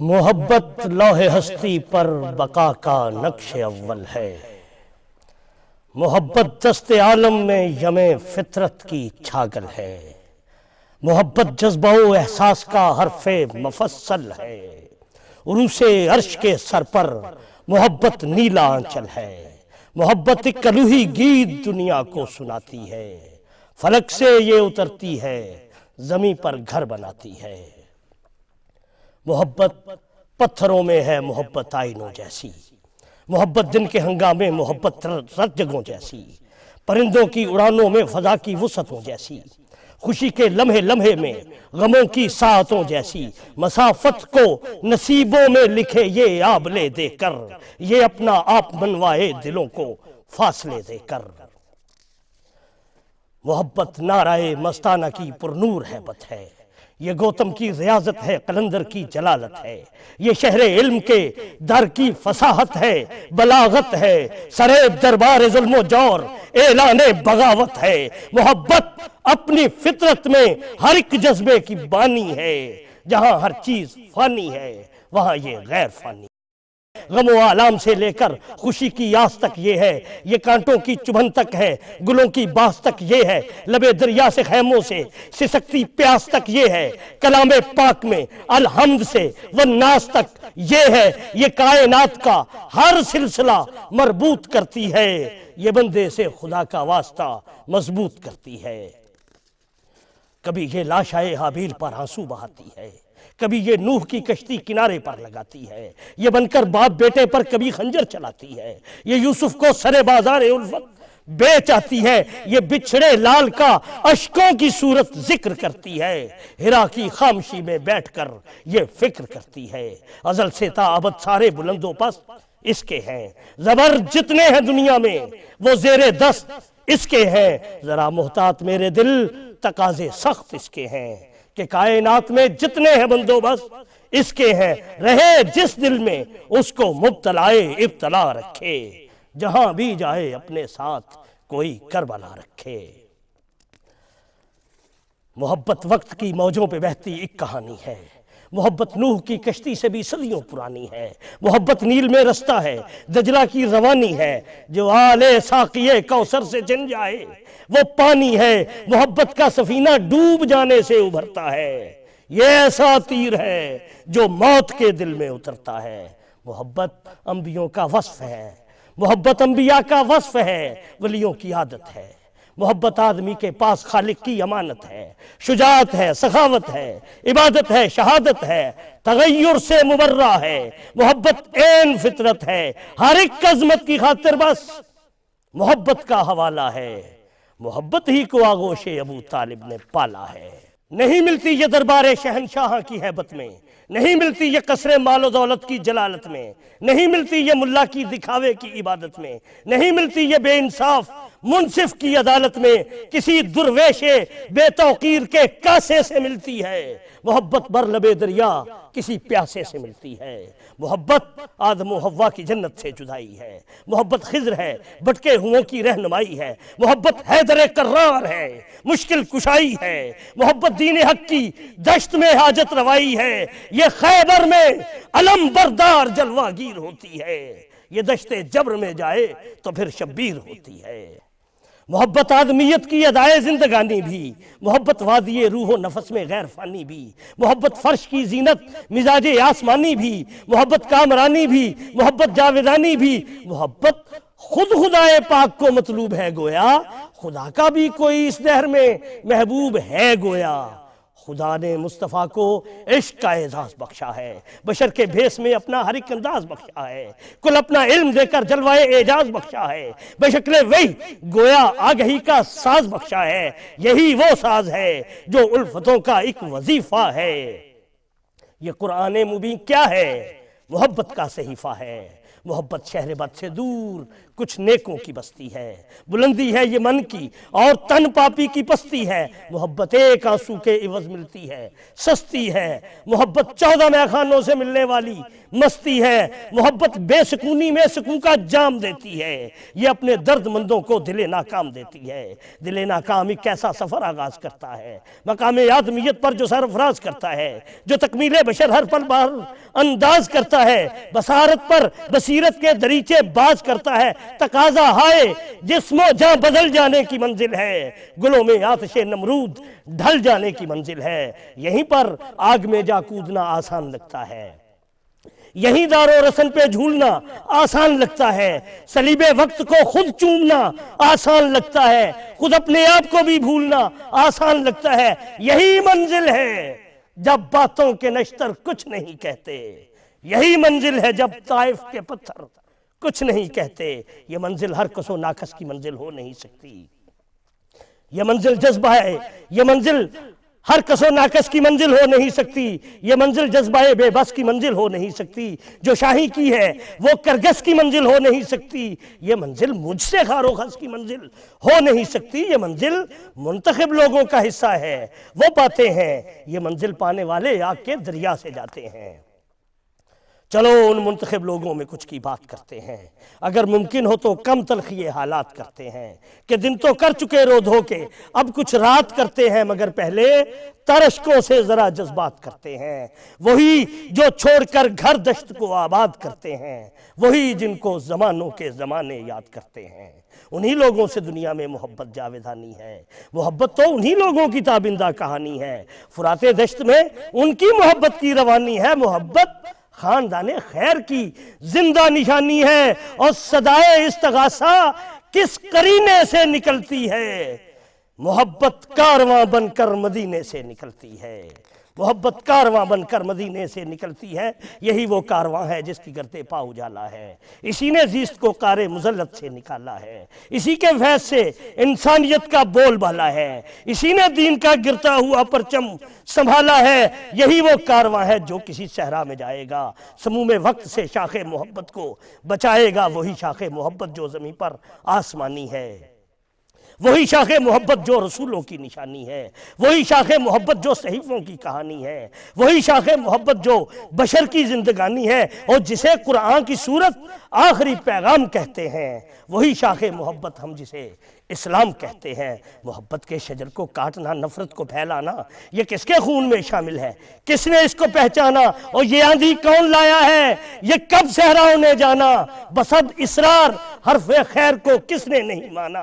محبت لوح ہستی پر بقا کا نقش اول ہے محبت دست عالم میں یم فطرت کی چھاگل ہے محبت جذبہ و احساس کا حرف مفصل ہے عروس عرش کے سر پر محبت نیلا آنچل ہے محبت کلوہی گیت دنیا کو سناتی ہے فلک سے یہ اترتی ہے زمین پر گھر بناتی ہے محبت پتھروں میں ہے محبت آئینوں جیسی محبت دن کے ہنگامے محبت جگوں جیسی پرندوں کی اڑانوں میں فضا کی وسعتوں جیسی خوشی کے لمحے لمحے میں غموں کی ساعتوں جیسی مسافت کو نصیبوں میں لکھے یہ آب لے دے کر یہ اپنا آپ منوائے دلوں کو فاصلے دے کر محبت نعرہ مستانہ کی پر نور ہے بت ہے یہ گوتم کی ریاضت ہے قلندر کی جلالت ہے یہ شہر علم کے در کی فصاحت ہے بلاغت ہے سریب دربار ظلم و جور اعلان بغاوت ہے محبت اپنی فطرت میں ہر ایک جذبے کی بانی ہے جہاں ہر چیز فانی ہے وہاں یہ غیر فانی غم و عالم سے لے کر خوشی کی آس تک یہ ہے یہ کانٹوں کی چبھن تک ہے گلوں کی باس تک یہ ہے لبے دریا سے خیموں سے سسکتی پیاس تک یہ ہے کلام پاک میں الحمد سے والناس تک یہ ہے یہ کائنات کا ہر سلسلہ مربوط کرتی ہے یہ بندے سے خدا کا واسطہ مضبوط کرتی ہے کبھی یہ لاشائے حابیل پر آنسو بہاتی ہے کبھی یہ نوح کی کشتی کنارے پر لگاتی ہے یہ بن کر باپ بیٹے پر کبھی خنجر چلاتی ہے یہ یوسف کو سرے بازار الفت ہے ہے یہ بچھڑے لال کا کی کی صورت ذکر کرتی ہرا خامشی میں بیٹھ کر یہ فکر کرتی ہے ازل سے تا عبد سارے بلندوں پس اس کے ہیں زبر جتنے ہیں دنیا میں وہ زیر دست اس کے ہیں ذرا محتاط میرے دل تقاضے سخت اس کے ہیں کہ کائنات میں جتنے ہیں بندوبست اس کے ہیں رہے جس دل میں اس کو مبتلا ابتلا رکھے جہاں بھی جائے اپنے ساتھ کوئی کربلا رکھے محبت وقت کی موجوں پہ بہتی ایک کہانی ہے محبت نوح کی کشتی سے بھی صدیوں پرانی ہے محبت نیل میں رستہ ہے دجلہ کی روانی ہے جو آلے ساکیے کوسر سے جن جائے وہ پانی ہے محبت کا سفینہ ڈوب جانے سے ابھرتا ہے یہ ایسا تیر ہے جو موت کے دل میں اترتا ہے محبت انبیوں کا وصف ہے محبت انبیاء کا وصف ہے ولیوں کی عادت ہے محبت آدمی کے پاس خالق کی امانت ہے شجاعت ہے سخاوت ہے عبادت ہے شہادت ہے تغیر سے مبرہ ہے محبت این فطرت ہے ہر ایک عظمت کی خاطر بس محبت کا حوالہ ہے محبت ہی کو آگوش ابو طالب نے پالا ہے نہیں ملتی یہ دربار شہنشاہ کی حیبت میں نہیں ملتی یہ قصر مال و دولت کی جلالت میں نہیں ملتی یہ ملا کی دکھاوے کی عبادت میں نہیں ملتی یہ بے انصاف منصف کی عدالت میں کسی درویش بے توقیر کے کاسے سے ملتی ہے محبت بر لبے دریا کسی پیاسے سے ملتی ہے محبت آدم و ہوا کی جنت سے جدائی ہے محبت خضر ہے بٹکے کی رہنمائی ہے محبت حیدر کرار ہے مشکل کشائی ہے محبت دین حق کی دشت میں حاجت روائی ہے یہ خیبر میں علم بردار جلوہ گیر ہوتی ہے یہ دشت جبر میں جائے تو پھر شبیر ہوتی ہے محبت آدمیت کی ادائے زندگانی بھی محبت وادی روح و نفس میں غیر فانی بھی محبت فرش کی زینت مزاج آسمانی بھی محبت کامرانی بھی محبت جاویدانی بھی محبت خود خدائے پاک کو مطلوب ہے گویا خدا کا بھی کوئی اس دہر میں محبوب ہے گویا خدا نے مصطفیٰ کو عشق کا اعزاز بخشا ہے بشر کے بھیس میں اپنا ہر ایک انداز بخشا ہے کل اپنا علم دے کر جلوائے اعجاز بخشا ہے بشکل وہی گویا آگہی کا ساز بخشا ہے یہی وہ ساز ہے جو الفتوں کا ایک وظیفہ ہے یہ قرآن مبین کیا ہے محبت کا صحیفہ ہے محبت شہر بد سے دور کچھ نیکوں کی بستی ہے بلندی ہے یہ من کی اور تن پاپی کی پستی ہے محبت ایک آنسو کے عوض ملتی ہے سستی ہے محبت چودہ میخانوں سے ملنے والی مستی ہے محبت بے سکونی میں سکون کا جام دیتی ہے یہ اپنے درد مندوں کو دل ناکام دیتی ہے دل ناکام کیسا سفر آغاز کرتا ہے مقام آدمیت پر جو سرفراز کرتا ہے جو تکمیل بشر ہر پل بار انداز کرتا ہے بصارت پر بسی سیرت کے دریچے باز کرتا ہے تقاضہ ہائے جسم و جاں بدل جانے کی منزل ہے گلوں میں آتش نمرود ڈھل جانے کی منزل ہے یہیں پر آگ میں جا کودنا آسان لگتا ہے یہی دار و رسن پہ جھولنا آسان لگتا ہے سلیب وقت کو خود چومنا آسان لگتا ہے خود اپنے آپ کو بھی بھولنا آسان لگتا ہے یہی منزل ہے جب باتوں کے نشتر کچھ نہیں کہتے یہی منزل ہے جب طائف کے پتھر کچھ نہیں کہتے یہ منزل ہر کسو ناکس کی منزل ہو نہیں سکتی یہ منزل جذبہ ہے یہ منزل ہر کسو ناکس کی منزل ہو نہیں سکتی یہ منزل جذبہ بے بس کی منزل ہو نہیں سکتی جو شاہی کی ہے وہ کرگس کی منزل ہو نہیں سکتی یہ منزل مجھ سے خس کی منزل ہو نہیں سکتی یہ منزل منتخب لوگوں کا حصہ ہے وہ پاتے ہیں یہ منزل پانے والے آگ کے دریا سے جاتے ہیں چلو ان منتخب لوگوں میں کچھ کی بات کرتے ہیں اگر ممکن ہو تو کم تلخیے حالات کرتے ہیں کہ دن تو کر چکے رو دھو کے اب کچھ رات کرتے ہیں مگر پہلے ترشکوں سے ذرا جذبات کرتے ہیں وہی جو چھوڑ کر گھر دشت کو آباد کرتے ہیں وہی جن کو زمانوں کے زمانے یاد کرتے ہیں انہی لوگوں سے دنیا میں محبت جاویدانی ہے محبت تو انہی لوگوں کی تابندہ کہانی ہے فرات دشت میں ان کی محبت کی روانی ہے محبت خاندان خیر کی زندہ نشانی ہے اور صدائے استغاثہ کس کرینے سے نکلتی ہے محبت کارواں بن کر مدینے سے نکلتی ہے محبت کارواں بن کر مدینے سے نکلتی ہے یہی وہ کارواں ہے جس کی گرتے پا اجالا ہے اسی نے زیست کو کار مزلت سے نکالا ہے اسی کے ویس سے انسانیت کا بول بالا ہے اسی نے دین کا گرتا ہوا پرچم سنبھالا ہے یہی وہ کارواں ہے جو کسی صحرا میں جائے گا سموم وقت سے شاخ محبت کو بچائے گا وہی شاخ محبت جو زمین پر آسمانی ہے وہی شاخ محبت جو رسولوں کی نشانی ہے وہی شاخ محبت جو صحیفوں کی کہانی ہے وہی شاخ محبت جو بشر کی زندگانی ہے اور جسے قرآن کی صورت آخری پیغام کہتے ہیں وہی شاخ محبت ہم جسے اسلام کہتے ہیں محبت کے شجر کو کاٹنا نفرت کو پھیلانا یہ کس کے خون میں شامل ہے کس نے اس کو پہچانا اور یہ آندھی کون لایا ہے یہ کب صحراؤ میں جانا بسد اسرار حرف خیر کو کس نے نہیں مانا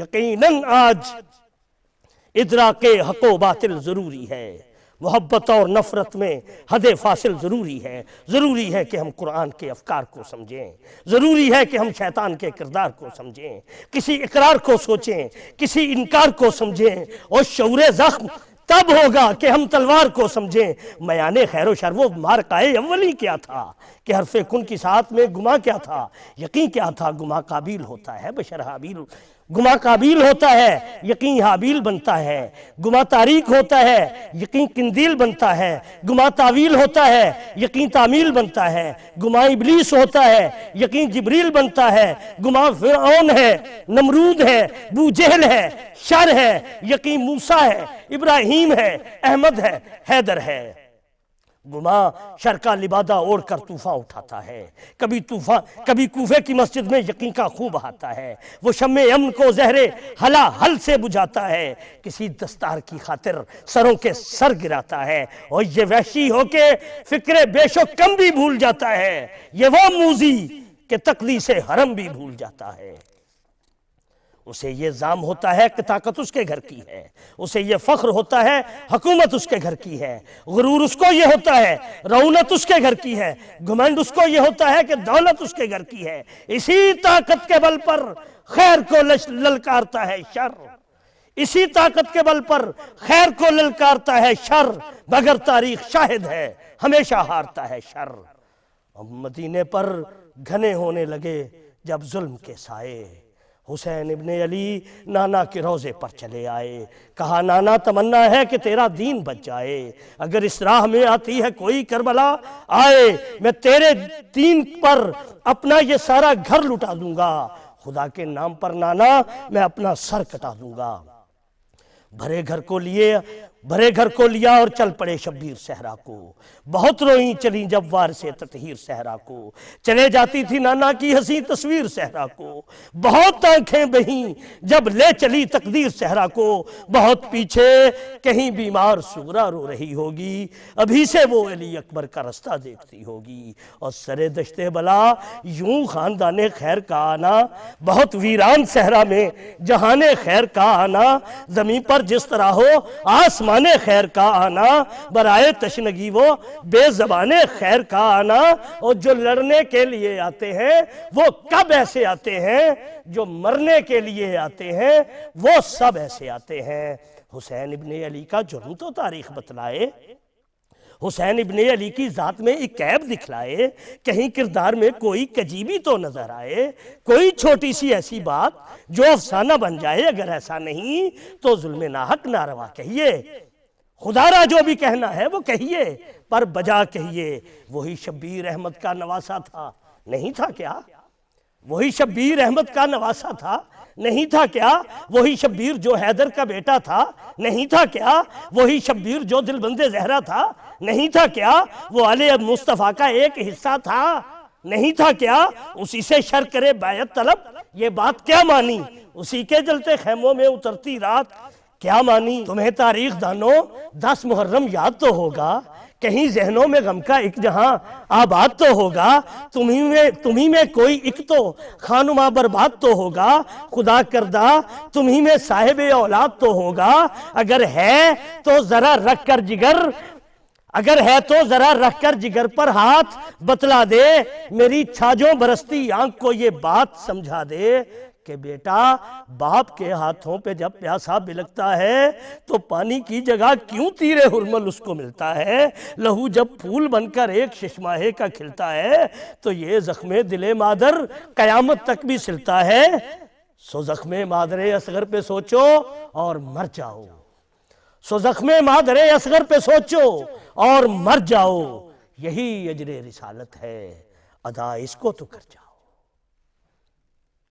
یقیناً آج ادرا کے حق باطل ضروری ہے محبت اور نفرت میں حد فاصل ضروری ہے ضروری ہے کہ ہم قرآن کے افکار کو سمجھیں ضروری ہے کہ ہم شیطان کے کردار کو سمجھیں کسی اقرار کو سوچیں کسی انکار کو سمجھیں اور شعور زخم تب ہوگا کہ ہم تلوار کو سمجھیں میان خیر و شر وہ مارکائے اولی کیا تھا کہ حرف کن کی ساتھ میں گما کیا تھا یقین کیا تھا گما قابل ہوتا ہے بشر حابیل گما قابیل ہوتا ہے یقین حابیل بنتا ہے گما تاریخ ہوتا ہے یقین کندیل بنتا ہے گما تعویل ہوتا ہے یقین تعمیل بنتا ہے گما ابلیس ہوتا ہے یقین جبریل بنتا ہے گما فرعون ہے نمرود ہے بو جہل ہے شر ہے یقین موسیٰ ہے ابراہیم ہے احمد ہے حیدر ہے گما شرکا لبادہ اوڑھ کر توفہ اٹھاتا ہے کبھی طوفا کبھی کوفے کی مسجد میں یقین کا خوب آتا ہے وہ شم امن کو زہرے ہلا ہل سے بجھاتا ہے کسی دستار کی خاطر سروں کے سر گراتا ہے اور یہ وحشی ہو کے فکر بے شک کم بھی بھول جاتا ہے یہ وہ موزی کہ تقلی سے حرم بھی بھول جاتا ہے اسے یہ زام ہوتا ہے کہ طاقت اس کے گھر کی ہے اسے یہ فخر ہوتا ہے حکومت اس کے گھر کی ہے غرور اس کو یہ ہوتا ہے رونت اس کے گھر کی ہے گھمنڈ اس کو یہ ہوتا ہے کہ دولت اس کے گھر کی ہے اسی طاقت کے بل پر خیر کو للکارتا ہے شر اسی طاقت کے بل پر خیر کو للکارتا ہے شر بگر تاریخ شاہد ہے ہمیشہ ہارتا ہے شر مدینے پر گھنے ہونے لگے جب ظلم کے سائے حسین ابن علی نانا کے روزے پر چلے آئے کہا نانا تمنا ہے کہ تیرا دین بچ جائے اگر اس راہ میں آتی ہے کوئی کربلا آئے میں تیرے دین پر اپنا یہ سارا گھر لٹا دوں گا خدا کے نام پر نانا میں اپنا سر کٹا دوں گا بھرے گھر کو لیے بھرے گھر کو لیا اور چل پڑے شبیر صحرا کو بہت روئیں چلیں جب وار سے تطہیر صحرا کو چلے جاتی تھی نانا کی ہنسی تصویر صحرا کو بہت آنکھیں بہیں جب لے چلی تقدیر سہرا کو بہت پیچھے کہیں بیمار سغرا رو رہی ہوگی ابھی سے وہ علی اکبر کا رستہ دیکھتی ہوگی اور سرے دشتے بلا یوں خاندان خیر کا آنا بہت ویران صحرا میں جہان خیر کا آنا زمین پر جس طرح ہو آسمان زبان خیر کا آنا برائے تشنگی وہ بے زبان خیر کا آنا اور جو لڑنے کے لیے آتے ہیں وہ کب ایسے آتے ہیں جو مرنے کے لیے آتے ہیں وہ سب ایسے آتے ہیں حسین ابن علی کا جرم تو تاریخ بتلائے حسین ابن علی کی ذات میں ایک عیب دکھلائے کہیں کردار میں کوئی کجیبی تو نظر آئے کوئی چھوٹی سی ایسی بات جو افسانہ بن جائے اگر ایسا نہیں تو ظلم ناحق ناروا کہیے خدا را جو بھی کہنا ہے وہ کہیے پر بجا کہیے وہی شبیر احمد کا نواسا تھا نہیں تھا کیا وہی شبیر احمد کا نواسا تھا نہیں تھا کیا وہی شبیر جو حیدر کا بیٹا تھا نہیں تھا کیا وہی شبیر جو دل بند زہرہ تھا نہیں تھا کیا وہ علی مصطفیٰ کا ایک حصہ تھا نہیں تھا کیا اسی سے شر کرے بیعت طلب یہ بات کیا مانی اسی کے جلتے خیموں میں اترتی رات کیا مانی تمہیں تاریخ دانو دس محرم یاد تو ہوگا کہیں ذہنوں میں غم کا ایک جہاں آباد تو ہوگا تمہیں میں کوئی ایک تو خانما برباد تو ہوگا خدا کردہ تمہیں میں صاحب اولاد تو ہوگا اگر ہے تو ذرا رکھ کر جگر اگر ہے تو ذرا رکھ کر جگر پر ہاتھ بتلا دے میری چھاجوں برستی آنکھ کو یہ بات سمجھا دے کہ بیٹا باپ کے ہاتھوں پہ جب پیاسا بلکتا ہے تو پانی کی جگہ کیوں تیرے حرمل اس کو ملتا ہے لہو جب پھول بن کر ایک ششماہے کا کھلتا ہے تو یہ زخم دل مادر قیامت تک بھی سلتا ہے سو زخم مادر اصغر پہ سوچو اور مر جاؤ سو زخم مادر اصغر پہ سوچو اور مر جاؤ یہی اجر رسالت ہے ادا اس کو تو کر جاؤ